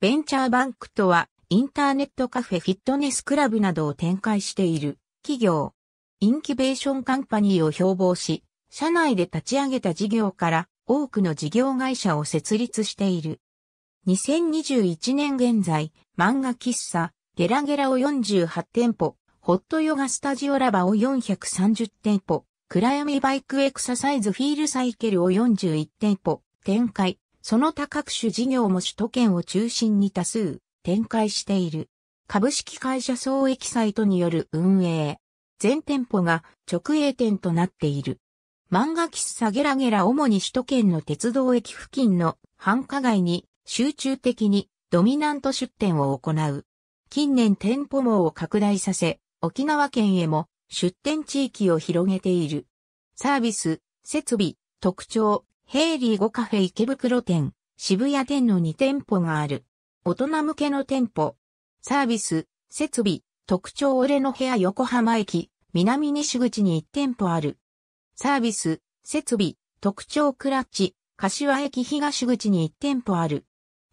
ベンチャーバンクとは、インターネットカフェフィットネスクラブなどを展開している企業。インキュベーションカンパニーを標榜し、社内で立ち上げた事業から多くの事業会社を設立している。2021年現在、漫画喫茶、ゲラゲラを48店舗、ホットヨガスタジオラバを430店舗、暗闇バイクエクササイズフィールサイケルを41店舗、展開。その他各種事業も首都圏を中心に多数展開している。株式会社総益サイトによる運営。全店舗が直営店となっている。漫画喫茶ゲラゲラ主に首都圏の鉄道駅付近の繁華街に集中的にドミナント出店を行う。近年店舗網を拡大させ、沖縄県へも出店地域を広げている。サービス、設備、特徴、ヘイリー5カフェ池袋店、渋谷店の2店舗がある。大人向けの店舗。サービス、設備、特徴俺の部屋横浜駅、南西口に1店舗ある。サービス、設備、特徴クラッチ、柏駅東口に1店舗ある。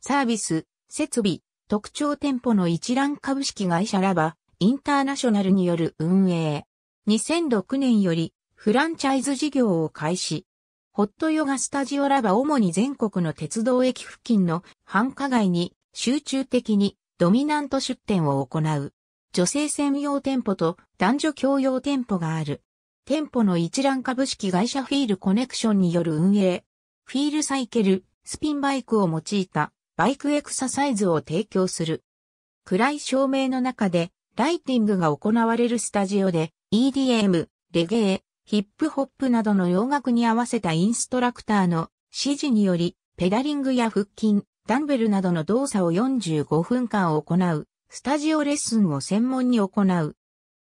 サービス、設備、特徴店舗の一覧株式会社ラバ、インターナショナルによる運営。2006年より、フランチャイズ事業を開始。ホットヨガスタジオラバ主に全国の鉄道駅付近の繁華街に集中的にドミナント出店を行う。女性専用店舗と男女共用店舗がある。店舗の一覧株式会社フィールコネクションによる運営。フィールサイケル、スピンバイクを用いたバイクエクササイズを提供する。暗い照明の中でライティングが行われるスタジオで EDM、レゲエ、ヒップホップなどの洋楽に合わせたインストラクターの指示により、ペダリングや腹筋、ダンベルなどの動作を45分間行う、スタジオレッスンを専門に行う。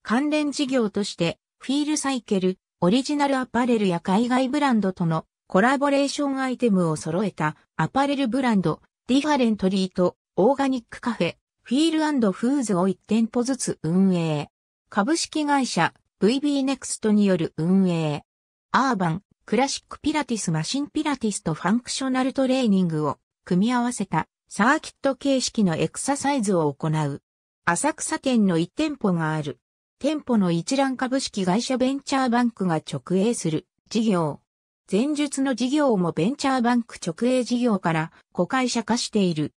関連事業として、フィールサイケル、オリジナルアパレルや海外ブランドとのコラボレーションアイテムを揃えたアパレルブランド、ディファレントリート、オーガニックカフェ、フィールフーズを1店舗ずつ運営。株式会社、VBNEXT による運営、アーバン、クラシックピラティスマシンピラティスとファンクショナルトレーニングを組み合わせたサーキット形式のエクササイズを行う。浅草店の1店舗がある。店舗の一覧株式会社ベンチャーバンクが直営する事業。前述の事業もベンチャーバンク直営事業から子会社化している。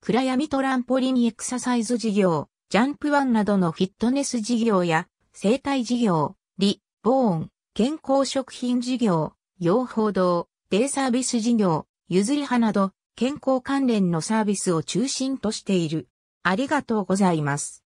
暗闇トランポリンエクササイズ事業、ジャンプワンなどのフィットネス事業や生態事業、リ、ボーン、健康食品事業、養蜂堂、デイサービス事業、譲り派など、健康関連のサービスを中心としている。ありがとうございます。